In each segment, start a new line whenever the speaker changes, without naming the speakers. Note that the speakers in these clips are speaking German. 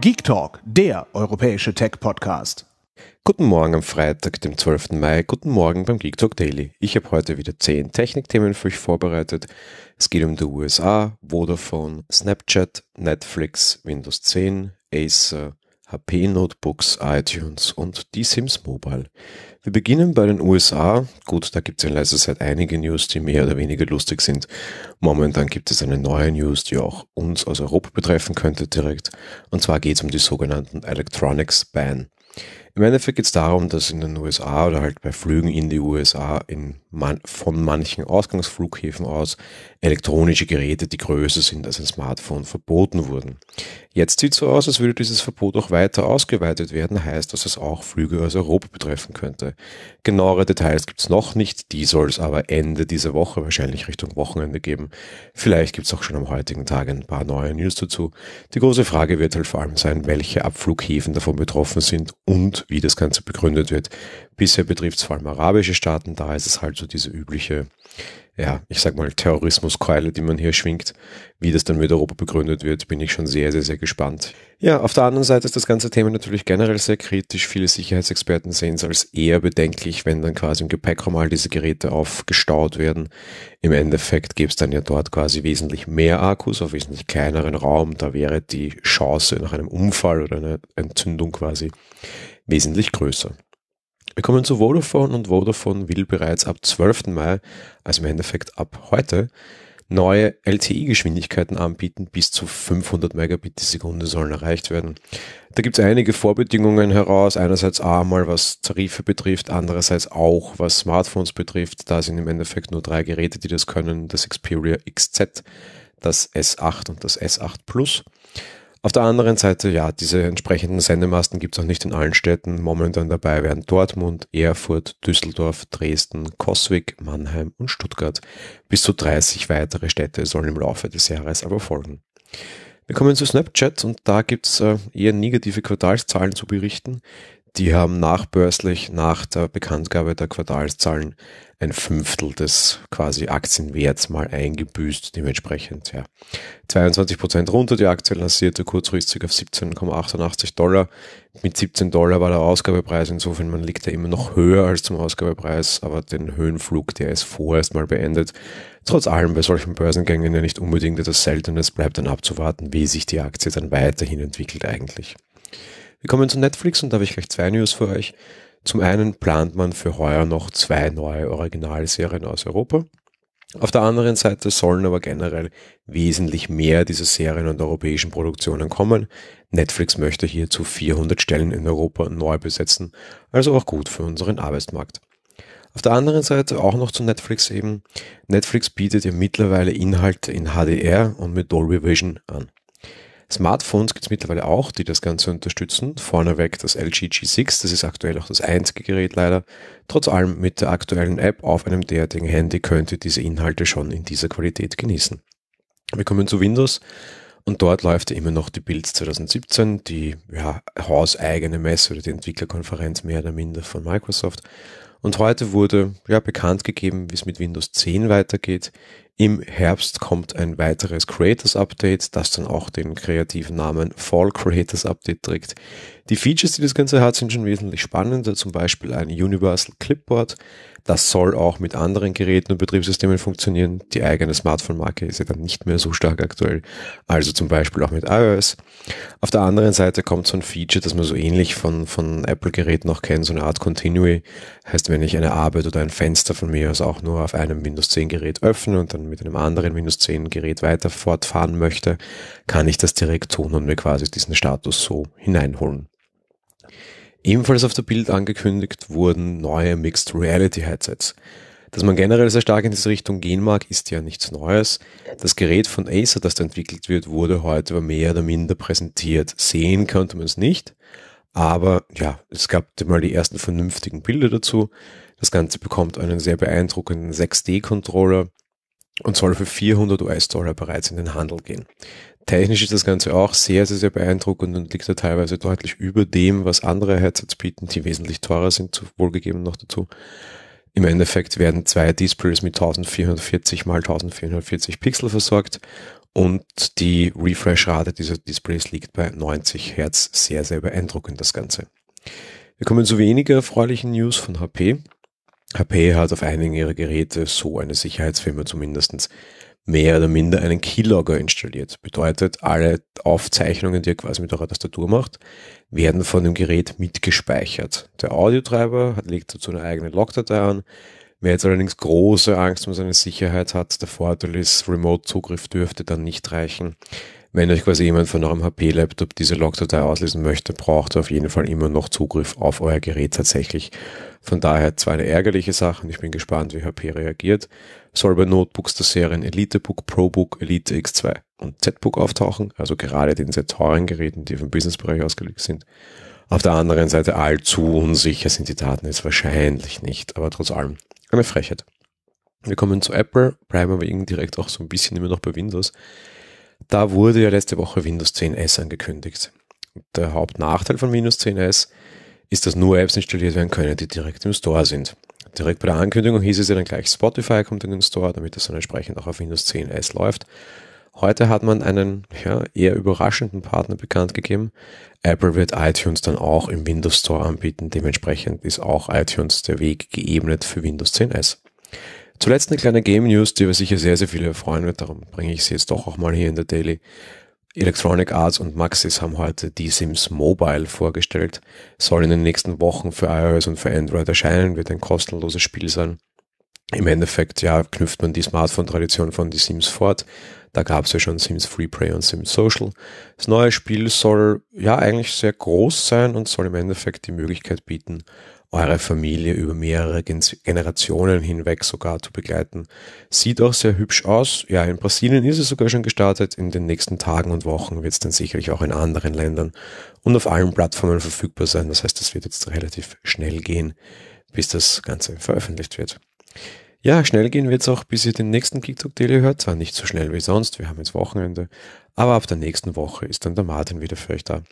Geek Talk, der europäische Tech-Podcast. Guten Morgen am Freitag, dem 12. Mai. Guten Morgen beim Geek Talk Daily. Ich habe heute wieder 10 Technikthemen für euch vorbereitet. Es geht um die USA, Vodafone, Snapchat, Netflix, Windows 10, Acer, HP Notebooks, iTunes und die Sims Mobile. Wir beginnen bei den USA. Gut, da gibt es in letzter Zeit einige News, die mehr oder weniger lustig sind. Momentan gibt es eine neue News, die auch uns aus Europa betreffen könnte direkt. Und zwar geht es um die sogenannten Electronics Ban. Im Endeffekt geht es darum, dass in den USA oder halt bei Flügen in die USA in man, von manchen Ausgangsflughäfen aus elektronische Geräte, die größer sind als ein Smartphone, verboten wurden. Jetzt sieht so aus, als würde dieses Verbot auch weiter ausgeweitet werden, heißt, dass es auch Flüge aus Europa betreffen könnte. Genauere Details gibt es noch nicht, die soll es aber Ende dieser Woche, wahrscheinlich Richtung Wochenende geben. Vielleicht gibt es auch schon am heutigen Tag ein paar neue News dazu. Die große Frage wird halt vor allem sein, welche Abflughäfen davon betroffen sind und wie das Ganze begründet wird. Bisher betrifft es vor allem arabische Staaten, da ist es halt so diese übliche, ja, ich sag mal Terrorismuskeule, die man hier schwingt. Wie das dann mit Europa begründet wird, bin ich schon sehr, sehr, sehr gespannt. Ja, auf der anderen Seite ist das ganze Thema natürlich generell sehr kritisch. Viele Sicherheitsexperten sehen es als eher bedenklich, wenn dann quasi im Gepäckraum all diese Geräte aufgestaut werden. Im Endeffekt gäbe es dann ja dort quasi wesentlich mehr Akkus auf wesentlich kleineren Raum. Da wäre die Chance nach einem Unfall oder einer Entzündung quasi wesentlich größer. Wir kommen zu Vodafone und Vodafone will bereits ab 12. Mai, also im Endeffekt ab heute, neue LTE-Geschwindigkeiten anbieten. Bis zu 500 Megabit die Sekunde sollen erreicht werden. Da gibt es einige Vorbedingungen heraus. Einerseits einmal was Tarife betrifft, andererseits auch was Smartphones betrifft. Da sind im Endeffekt nur drei Geräte, die das können. Das Xperia XZ, das S8 und das S8 Plus. Auf der anderen Seite, ja, diese entsprechenden Sendemasten gibt es auch nicht in allen Städten. Momentan dabei wären Dortmund, Erfurt, Düsseldorf, Dresden, Coswig, Mannheim und Stuttgart. Bis zu 30 weitere Städte sollen im Laufe des Jahres aber folgen. Wir kommen zu Snapchat und da gibt es äh, eher negative Quartalszahlen zu berichten. Die haben nachbörslich nach der Bekanntgabe der Quartalszahlen ein Fünftel des quasi Aktienwerts mal eingebüßt. Dementsprechend ja, 22 Prozent runter. Die Aktie lancierte kurzfristig auf 17,88 Dollar. Mit 17 Dollar war der Ausgabepreis. Insofern, man liegt ja immer noch höher als zum Ausgabepreis, aber den Höhenflug, der ist vorerst mal beendet. Trotz allem bei solchen Börsengängen ja nicht unbedingt etwas Seltenes. Bleibt dann abzuwarten, wie sich die Aktie dann weiterhin entwickelt eigentlich. Wir kommen zu Netflix und da habe ich gleich zwei News für euch. Zum einen plant man für heuer noch zwei neue Originalserien aus Europa. Auf der anderen Seite sollen aber generell wesentlich mehr dieser Serien und europäischen Produktionen kommen. Netflix möchte hierzu 400 Stellen in Europa neu besetzen, also auch gut für unseren Arbeitsmarkt. Auf der anderen Seite auch noch zu Netflix eben. Netflix bietet ja mittlerweile Inhalte in HDR und mit Dolby Vision an. Smartphones gibt es mittlerweile auch, die das Ganze unterstützen. Vorneweg das LG G6, das ist aktuell auch das einzige Gerät leider. Trotz allem mit der aktuellen App auf einem derartigen Handy könnt ihr diese Inhalte schon in dieser Qualität genießen. Wir kommen zu Windows und dort läuft immer noch die Build 2017, die ja, hauseigene Messe oder die Entwicklerkonferenz mehr oder minder von Microsoft. Und heute wurde ja, bekannt gegeben, wie es mit Windows 10 weitergeht. Im Herbst kommt ein weiteres Creators Update, das dann auch den kreativen Namen Fall Creators Update trägt. Die Features, die das Ganze hat, sind schon wesentlich spannender, zum Beispiel ein Universal Clipboard. Das soll auch mit anderen Geräten und Betriebssystemen funktionieren. Die eigene Smartphone-Marke ist ja dann nicht mehr so stark aktuell, also zum Beispiel auch mit iOS. Auf der anderen Seite kommt so ein Feature, das man so ähnlich von, von Apple-Geräten auch kennt, so eine Art Continue. Heißt, wenn ich eine Arbeit oder ein Fenster von mir aus auch nur auf einem Windows 10-Gerät öffne und dann mit einem anderen Windows 10 Gerät weiter fortfahren möchte, kann ich das direkt tun und mir quasi diesen Status so hineinholen. Ebenfalls auf der Bild angekündigt wurden neue Mixed Reality Headsets. Dass man generell sehr stark in diese Richtung gehen mag, ist ja nichts Neues. Das Gerät von Acer, das da entwickelt wird, wurde heute aber mehr oder minder präsentiert. Sehen könnte man es nicht. Aber ja, es gab mal die ersten vernünftigen Bilder dazu. Das Ganze bekommt einen sehr beeindruckenden 6D-Controller, und soll für 400 US-Dollar bereits in den Handel gehen. Technisch ist das Ganze auch sehr, sehr, sehr beeindruckend und liegt da teilweise deutlich über dem, was andere Headsets bieten, die wesentlich teurer sind, wohlgegeben noch dazu. Im Endeffekt werden zwei Displays mit 1440 x 1440 Pixel versorgt und die Refresh-Rate dieser Displays liegt bei 90 Hertz. Sehr, sehr beeindruckend das Ganze. Wir kommen zu weniger erfreulichen News von HP. HP hat auf einigen ihrer Geräte, so eine Sicherheitsfirma zumindest, mehr oder minder einen Keylogger installiert. Bedeutet, alle Aufzeichnungen, die er quasi mit eurer Tastatur macht, werden von dem Gerät mitgespeichert. Der Audiotreiber hat, legt dazu eine eigene Logdatei an. Wer jetzt allerdings große Angst um seine Sicherheit hat, der Vorteil ist, Remote-Zugriff dürfte dann nicht reichen wenn euch quasi jemand von eurem HP-Laptop diese Logdatei auslesen möchte, braucht ihr auf jeden Fall immer noch Zugriff auf euer Gerät tatsächlich. Von daher zwar eine ärgerliche Sache und ich bin gespannt, wie HP reagiert. Soll bei Notebooks der Serien EliteBook, ProBook, Elite X2 und ZBook auftauchen, also gerade den sehr teuren Geräten, die vom Businessbereich ausgelegt sind. Auf der anderen Seite allzu unsicher sind die Daten jetzt wahrscheinlich nicht, aber trotz allem eine Frechheit. Wir kommen zu Apple, bleiben aber irgendwie direkt auch so ein bisschen immer noch bei Windows. Da wurde ja letzte Woche Windows 10 S angekündigt. Der Hauptnachteil von Windows 10 S ist, dass nur Apps installiert werden können, die direkt im Store sind. Direkt bei der Ankündigung hieß es ja dann gleich, Spotify kommt in den Store, damit das dann entsprechend auch auf Windows 10 S läuft. Heute hat man einen ja, eher überraschenden Partner bekannt gegeben. Apple wird iTunes dann auch im Windows Store anbieten. Dementsprechend ist auch iTunes der Weg geebnet für Windows 10S. Zuletzt eine kleine Game News, die wir sicher sehr, sehr viele freuen wird. Darum bringe ich sie jetzt doch auch mal hier in der Daily. Electronic Arts und Maxis haben heute die Sims Mobile vorgestellt. Soll in den nächsten Wochen für iOS und für Android erscheinen, wird ein kostenloses Spiel sein. Im Endeffekt, ja, knüpft man die Smartphone-Tradition von die Sims fort. Da gab es ja schon Sims Free Play und Sims Social. Das neue Spiel soll ja eigentlich sehr groß sein und soll im Endeffekt die Möglichkeit bieten, eure Familie über mehrere Generationen hinweg sogar zu begleiten. Sieht auch sehr hübsch aus. Ja, in Brasilien ist es sogar schon gestartet. In den nächsten Tagen und Wochen wird es dann sicherlich auch in anderen Ländern und auf allen Plattformen verfügbar sein. Das heißt, das wird jetzt relativ schnell gehen, bis das Ganze veröffentlicht wird. Ja, schnell gehen wir jetzt auch, bis ihr den nächsten Kicktalk Daily hört. Zwar nicht so schnell wie sonst, wir haben jetzt Wochenende, aber ab der nächsten Woche ist dann der Martin wieder für euch da.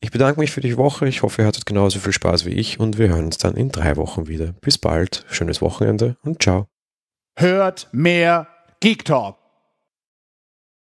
Ich bedanke mich für die Woche, ich hoffe, ihr hattet genauso viel Spaß wie ich und wir hören uns dann in drei Wochen wieder. Bis bald, schönes Wochenende und ciao. Hört mehr Geek Talk.